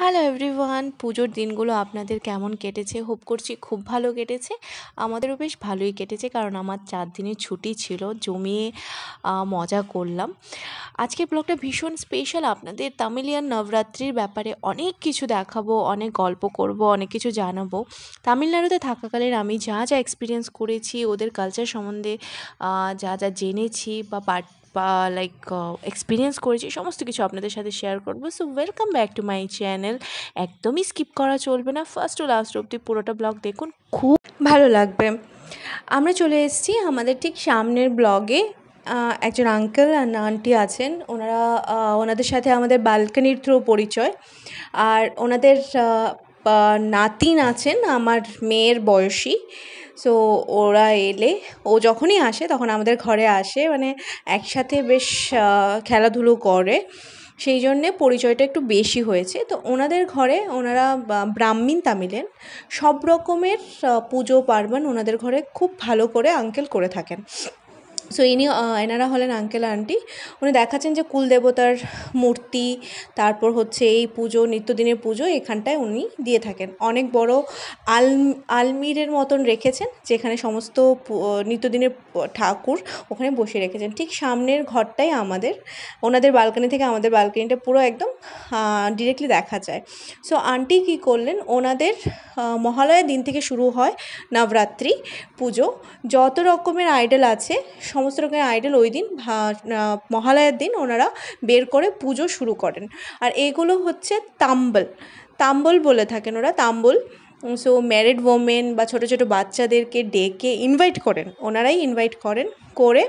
hello everyone পুজোর দিনগুলো আপনাদের কেমন কেটেছে হোপ করছি খুব ভালো কেটেছে আমাদেরও বেশ ভালোই কেটেছে কারণ আমার চার দিনের ছুটি ছিল জমিয়ে মজা করলাম আজকে ব্লগটা ভীষণ স্পেশাল আপনাদের তামিলিয়ান নবরাত্রির ব্যাপারে অনেক কিছু দেখাবো অনেক গল্প করব অনেক কিছু জানাবো তামিলনাড়ুতে থাকাকালীন আমি যা যা এক্সপিরিয়েন্স করেছি ওদের কালচার সম্বন্ধে যা যা জেনেছি বা বা লাইক এক্সপিরিয়েন্স করেছি সমস্ত কিছু আপনাদের সাথে শেয়ার করবো so welcome back to my channel একদমই স্কিপ করা চলবে না ফার্স্ট ও লাস্ট অব্দি পুরোটা ব্লগ দেখুন খুব ভালো লাগবে আমরা চলে এসেছি আমাদের ঠিক সামনের ব্লগে একজন আঙ্কেল আর আন্টি আছেন ওনারা ওনাদের সাথে আমাদের বালকানির থ্রু পরিচয় আর ওনাদের নাতিন আছেন আমার মেয়ের বয়সী সো ওরা এলে ও যখনই আসে তখন আমাদের ঘরে আসে মানে একসাথে বেশ খেলাধুলো করে সেই জন্যে পরিচয়টা একটু বেশি হয়েছে তো ওনাদের ঘরে ওনারা ব্রাহ্মীণ তামিলেন সব রকমের পুজো পার্বণ ওনাদের ঘরে খুব ভালো করে আঙ্কেল করে থাকেন সো ইনি এনারা হলেন আঙ্কেল আন্টি উনি দেখাচ্ছেন যে কুলদেবতার মূর্তি তারপর হচ্ছে এই পুজো নিত্যদিনের পুজো এখানটায় উনি দিয়ে থাকেন অনেক বড় আল আলমিরের মতন রেখেছেন যেখানে সমস্ত নিত্যদিনের ঠাকুর ওখানে বসে রেখেছেন ঠিক সামনের ঘরটাই আমাদের ওনাদের বালকানি থেকে আমাদের বালকানিটা পুরো একদম ডিরেক্টলি দেখা যায় সো আন্টি কি করলেন ওনাদের মহালয়ের দিন থেকে শুরু হয় নবরাত্রি পুজো যত রকমের আইডল আছে সমস্ত রকমের আইডল ওই দিন মহালয়ার দিন ওনারা বের করে পুজো শুরু করেন আর এগুলো হচ্ছে তাম্বল তাম্বল বলে থাকেন ওরা তাম্বল সো ম্যারিড ওমেন বা ছোট ছোট বাচ্চাদেরকে ডেকে ইনভাইট করেন ওনারাই ইনভাইট করেন করে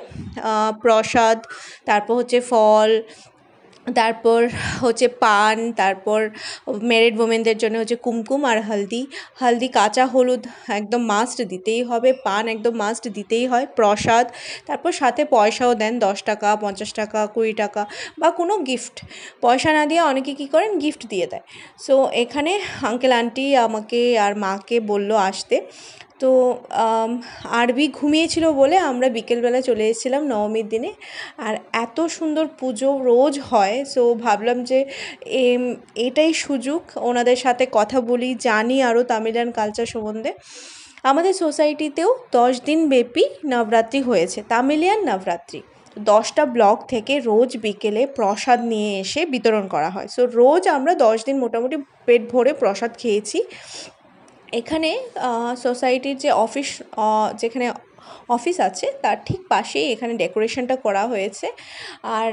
প্রসাদ তারপর হচ্ছে ফল তারপর হচ্ছে পান তারপর ম্যারিড ওমেনদের জন্য হচ্ছে কুমকুম আর হলদি হলদি কাঁচা হলুদ একদম মাস্ট দিতেই হবে পান একদম মাস্ট দিতেই হয় প্রসাদ তারপর সাথে পয়সাও দেন দশ টাকা পঞ্চাশ টাকা কুড়ি টাকা বা কোনো গিফট পয়সা না দিয়ে অনেকে কি করেন গিফট দিয়ে দেয় সো এখানে আঙ্কেল আন্টি আমাকে আর মাকে বলল আসতে তো আরবি ঘুমিয়েছিল বলে আমরা বিকেলবেলা চলে এসেছিলাম নবমীর দিনে আর এত সুন্দর পুজো রোজ হয় সো ভাবলাম যে এটাই সুযোগ ওনাদের সাথে কথা বলি জানি আরও তামিলান কালচার সম্বন্ধে আমাদের সোসাইটিতেও দশ দিন ব্যাপী নবরাত্রি হয়েছে তামিলিয়ান নবরাত্রি দশটা ব্লক থেকে রোজ বিকেলে প্রসাদ নিয়ে এসে বিতরণ করা হয় সো রোজ আমরা দশ দিন মোটামুটি পেট ভরে প্রসাদ খেয়েছি এখানে সোসাইটির যে অফিস যেখানে অফিস আছে তার ঠিক পাশেই এখানে ডেকোরেশনটা করা হয়েছে আর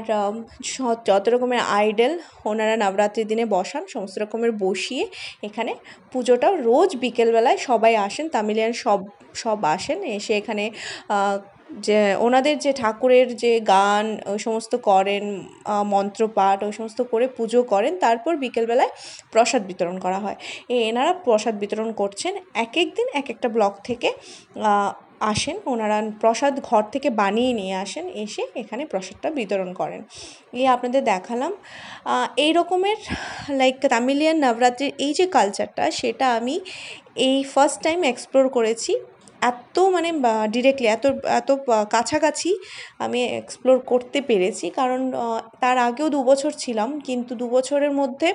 যত রকমের আইডল ওনারা নবরাত্রির দিনে বসান সমস্ত রকমের বসিয়ে এখানে পুজোটা রোজ বিকেলবেলায় সবাই আসেন তামিলিয়ান সব সব আসেন এসে এখানে যে ওনাদের যে ঠাকুরের যে গান ওই সমস্ত করেন মন্ত্রপাঠ ওই সমস্ত করে পুজো করেন তারপর বিকেলবেলায় প্রসাদ বিতরণ করা হয় এনারা প্রসাদ বিতরণ করছেন এক এক দিন এক একটা ব্লক থেকে আসেন ওনারা প্রসাদ ঘর থেকে বানিয়ে নিয়ে আসেন এসে এখানে প্রসাদটা বিতরণ করেন এই আপনাদের দেখালাম এই রকমের লাইক তামিলিয়ান নবরাত্রির এই যে কালচারটা সেটা আমি এই ফার্স্ট টাইম এক্সপ্লোর করেছি এত মানে ডিরেক্টলি এত এত কাছাকাছি আমি এক্সপ্লোর করতে পেরেছি কারণ তার আগেও দু বছর ছিলাম কিন্তু দু বছরের মধ্যে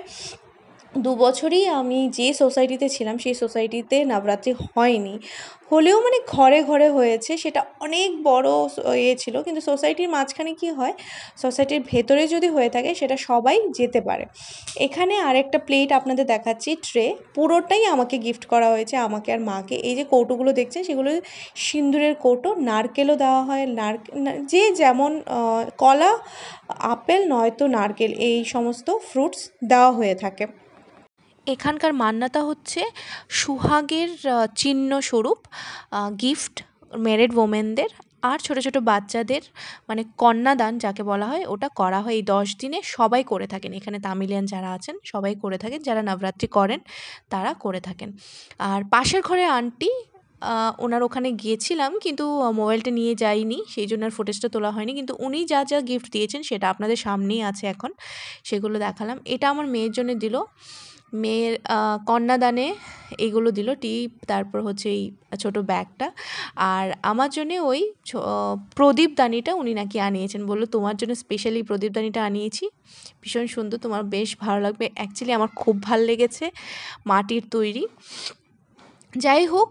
দু বছরই আমি যে সোসাইটিতে ছিলাম সেই সোসাইটিতে নবরাত্রি হয়নি হলেও মানে ঘরে ঘরে হয়েছে সেটা অনেক বড় ইয়ে ছিল কিন্তু সোসাইটির মাঝখানে কি হয় সোসাইটির ভেতরে যদি হয়ে থাকে সেটা সবাই যেতে পারে এখানে আরেকটা প্লেট আপনাদের দেখাচ্ছি ট্রে পুরোটাই আমাকে গিফট করা হয়েছে আমাকে আর মাকে এই যে কৌটোগুলো দেখছেন সেগুলো সিন্দুরের কৌটো নারকেলও দেওয়া হয় নারকেল যে যেমন কলা আপেল নয়তো নারকেল এই সমস্ত ফ্রুটস দেওয়া হয়ে থাকে এখানকার মান্যতা হচ্ছে সুহাগের চিহ্নস্বরূপ গিফট ম্যারিড ওমেনদের আর ছোট ছোট বাচ্চাদের মানে কন্যাদান যাকে বলা হয় ওটা করা হয় এই দশ দিনে সবাই করে থাকেন এখানে তামিলিয়ান যারা আছেন সবাই করে থাকেন যারা নবরাত্রি করেন তারা করে থাকেন আর পাশের ঘরে আন্টি ওনার ওখানে গিয়েছিলাম কিন্তু মোবাইলটা নিয়ে যাইনি সেই জন্য আর ফুটেজটা তোলা হয়নি কিন্তু উনি যা যা গিফট দিয়েছেন সেটা আপনাদের সামনেই আছে এখন সেগুলো দেখালাম এটা আমার মেয়ের জন্য দিল মেয়ের কন্যাদানে এগুলো দিল টিপ তারপর হচ্ছে এই ছোটো ব্যাগটা আর আমার জন্যে ওই প্রদীপদানিটা উনি নাকি আনিয়েছেন বললো তোমার জন্য স্পেশালি প্রদীপদানিটা আনিয়েছি ভীষণ সুন্দর তোমার বেশ ভালো লাগবে অ্যাকচুয়ালি আমার খুব ভাল লেগেছে মাটির তৈরি যাই হোক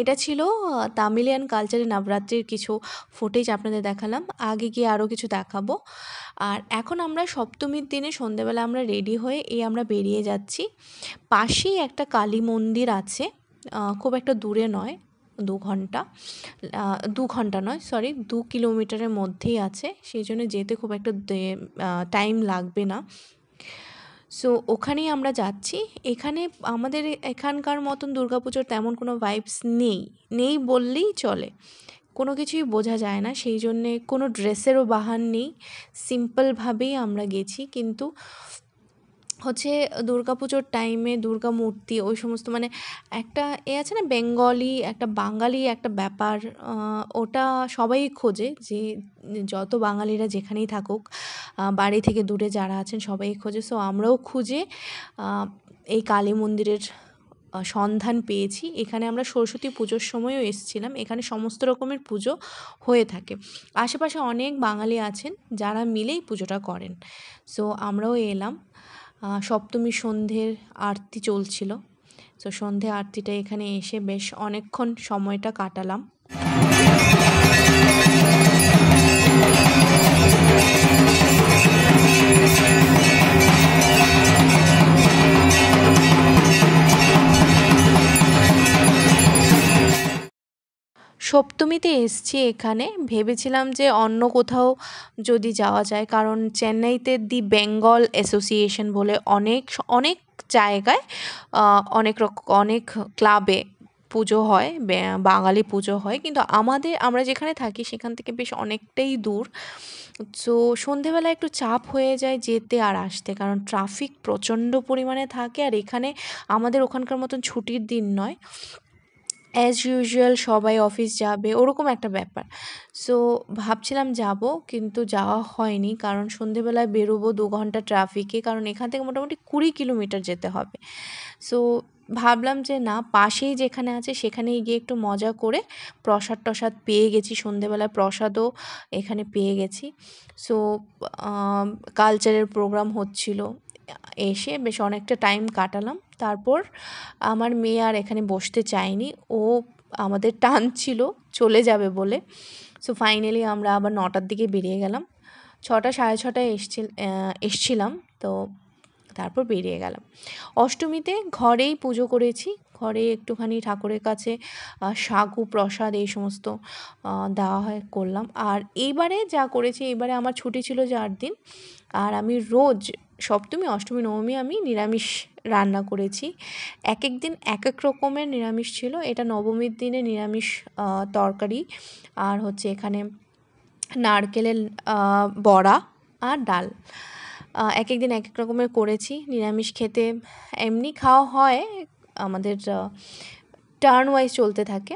এটা ছিল তামিলিয়ান কালচারে নবরাত্রির কিছু ফুটেজ আপনাদের দেখালাম আগে গিয়ে আরও কিছু দেখাবো আর এখন আমরা সপ্তমীর দিনে সন্ধেবেলা আমরা রেডি হয়ে এই আমরা বেরিয়ে যাচ্ছি পাশেই একটা কালী মন্দির আছে খুব একটা দূরে নয় দু ঘন্টা দু ঘন্টা নয় সরি দু কিলোমিটারের মধ্যেই আছে সেই জন্য যেতে খুব একটা টাইম লাগবে না সো ওখানেই আমরা যাচ্ছি এখানে আমাদের এখানকার মতন দুর্গাপুজোর তেমন কোনো ভাইবস নেই নেই বললেই চলে কোনো কিছুই বোঝা যায় না সেই জন্যে কোনো ড্রেসেরও বাহান নেই সিম্পলভাবেই আমরা গেছি কিন্তু হচ্ছে পুজোর টাইমে দুর্গা মূর্তি ওই সমস্ত মানে একটা এ আছে না বেঙ্গলি একটা বাঙালি একটা ব্যাপার ওটা সবাই খোঁজে যে যত বাঙালিরা যেখানেই থাকুক বাড়ি থেকে দূরে যারা আছেন সবাই খোঁজে সো আমরাও খুঁজে এই কালী মন্দিরের সন্ধান পেয়েছি এখানে আমরা সরস্বতী পুজোর সময়ও এসেছিলাম এখানে সমস্ত রকমের পুজো হয়ে থাকে আশেপাশে অনেক বাঙালি আছেন যারা মিলেই পুজোটা করেন সো আমরাও এলাম সপ্তমী সন্ধ্যের আরতি চলছিল তো সন্ধে আরতিটা এখানে এসে বেশ অনেকক্ষণ সময়টা কাটালাম সপ্তমীতে এসছি এখানে ভেবেছিলাম যে অন্য কোথাও যদি যাওয়া যায় কারণ চেন্নাইতে দি বেঙ্গল অ্যাসোসিয়েশন বলে অনেক অনেক জায়গায় অনেক রকম অনেক ক্লাবে পুজো হয় বাঙালি পুজো হয় কিন্তু আমাদের আমরা যেখানে থাকি সেখান থেকে বেশ অনেকটাই দূর তো সন্ধেবেলা একটু চাপ হয়ে যায় যেতে আর আসতে কারণ ট্রাফিক প্রচণ্ড পরিমাণে থাকে আর এখানে আমাদের ওখানকার মতন ছুটির দিন নয় অ্যাজ ইউজুয়াল সবাই অফিস যাবে ওরকম একটা ব্যাপার সো ভাবছিলাম যাব কিন্তু যাওয়া হয়নি কারণ সন্ধেবেলায় বেরোবো দু ঘন্টা ট্রাফিকে কারণ এখান থেকে মোটামুটি কুড়ি কিলোমিটার যেতে হবে সো ভাবলাম যে না পাশেই যেখানে আছে সেখানেই গিয়ে একটু মজা করে প্রসাদ টসাদ পেয়ে গেছি সন্ধেবেলায় প্রসাদও এখানে পেয়ে গেছি সো কালচারের প্রোগ্রাম হচ্ছিল এসে বেশ অনেকটা টাইম কাটালাম তারপর আমার মেয়ে আর এখানে বসতে চায়নি ও আমাদের টান ছিল চলে যাবে বলে সো ফাইনালি আমরা আবার নটার দিকে বেরিয়ে গেলাম ছটা সাড়ে ছটায় এসছিল এসছিলাম তো তারপর বেরিয়ে গেলাম অষ্টমীতে ঘরেই পুজো করেছি ঘরে একটুখানি ঠাকুরের কাছে সাগু প্রসাদ এই সমস্ত দেওয়া হয় করলাম আর এইবারে যা করেছি এইবারে আমার ছুটি ছিল চার দিন আর আমি রোজ সপ্তমী অষ্টমী নবমী আমি নিরামিষ রান্না করেছি এক এক দিন এক এক রকমের নিরামিষ ছিল এটা নবমীর দিনে নিরামিষ তরকারি আর হচ্ছে এখানে নারকেলের বড়া আর ডাল এক এক দিন এক এক রকমের করেছি নিরামিষ খেতে এমনি খাওয়া হয় আমাদের টার্ন ওয়াইজ চলতে থাকে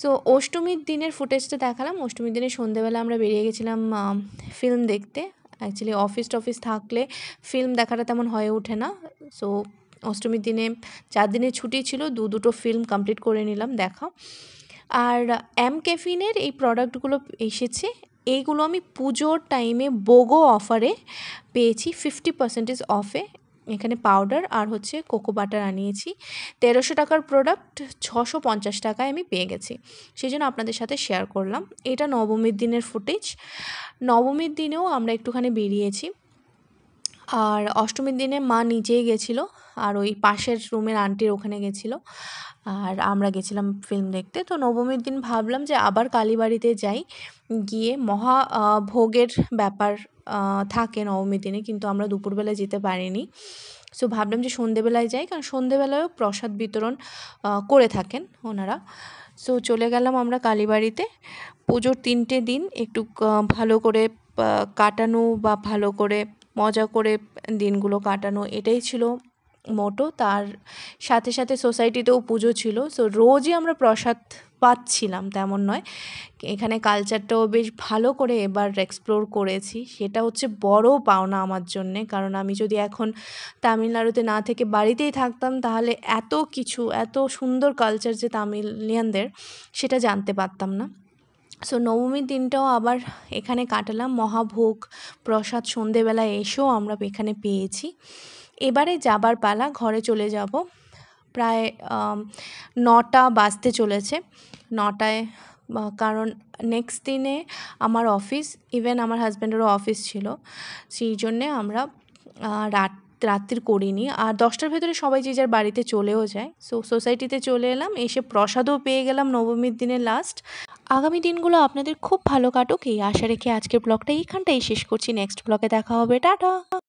সো অষ্টমীর দিনের ফুটেজটা দেখালাম অষ্টমীর দিনে সন্ধেবেলা আমরা বেরিয়ে গেছিলাম ফিল্ম দেখতে অ্যাকচুয়ালি অফিস টফিস থাকলে ফিল্ম দেখাটা তেমন হয়ে ওঠে না সো অষ্টমীর দিনে চার দিনের ছুটি ছিল দু দুটো ফিল্ম কমপ্লিট করে নিলাম দেখা আর এম ক্যাফিনের এই প্রোডাক্টগুলো এসেছে এইগুলো আমি পুজোর টাইমে বোগো অফারে পেয়েছি ফিফটি পার্সেন্টেজ অফে এখানে পাউডার আর হচ্ছে কোকো বাটার আনিয়েছি তেরোশো টাকার প্রোডাক্ট ছশো পঞ্চাশ টাকায় আমি পেয়ে গেছি সেই জন্য আপনাদের সাথে শেয়ার করলাম এটা নবমীর দিনের ফুটেজ নবমীর দিনেও আমরা একটুখানি বেরিয়েছি আর অষ্টমীর দিনে মা নিজেই গেছিলো আর ওই পাশের রুমের আন্টির ওখানে গেছিলো আর আমরা গেছিলাম ফিল্ম দেখতে তো নবমীর দিন ভাবলাম যে আবার কালীবাড়িতে যাই গিয়ে মহা ভোগের ব্যাপার থাকে নবমীর দিনে কিন্তু আমরা দুপুরবেলা যেতে পারিনি সো ভাবলাম যে সন্ধেবেলায় যাই কারণ সন্ধেবেলায়ও প্রসাদ বিতরণ করে থাকেন ওনারা সো চলে গেলাম আমরা কালীবাড়িতে পুজোর তিনটে দিন একটু ভালো করে কাটানো বা ভালো করে মজা করে দিনগুলো কাটানো এটাই ছিল মোটো তার সাথে সাথে সোসাইটিতেও পুজো ছিল সো রোজই আমরা প্রসাদ পাচ্ছিলাম তেমন নয় এখানে কালচারটাও বেশ ভালো করে এবার এক্সপ্লোর করেছি সেটা হচ্ছে বড় পাওনা আমার জন্যে কারণ আমি যদি এখন তামিলনাড়ুতে না থেকে বাড়িতেই থাকতাম তাহলে এত কিছু এত সুন্দর কালচার যে তামিলিয়ানদের সেটা জানতে পারতাম না সো নবমীর দিনটাও আবার এখানে কাটালাম মহাভোগ প্রসাদ সন্ধেবেলা এসেও আমরা এখানে পেয়েছি এবারে যাবার পালা ঘরে চলে যাব প্রায় নটা বাজতে চলেছে নটায় কারণ নেক্সট দিনে আমার অফিস ইভেন আমার হাজব্যান্ডেরও অফিস ছিল সেই জন্যে আমরা রাত রাত্রির করিনি আর দশটার ভেতরে সবাই যে যার বাড়িতে চলেও যায় সো সোসাইটিতে চলে এলাম এসে প্রসাদও পেয়ে গেলাম নবমীর দিনের লাস্ট আগামী দিনগুলো আপনাদের খুব ভালো কাটুক এই আশা রেখে আজকের ব্লগটা এইখানটাই শেষ করছি নেক্সট ব্লগে দেখা হবে টাটা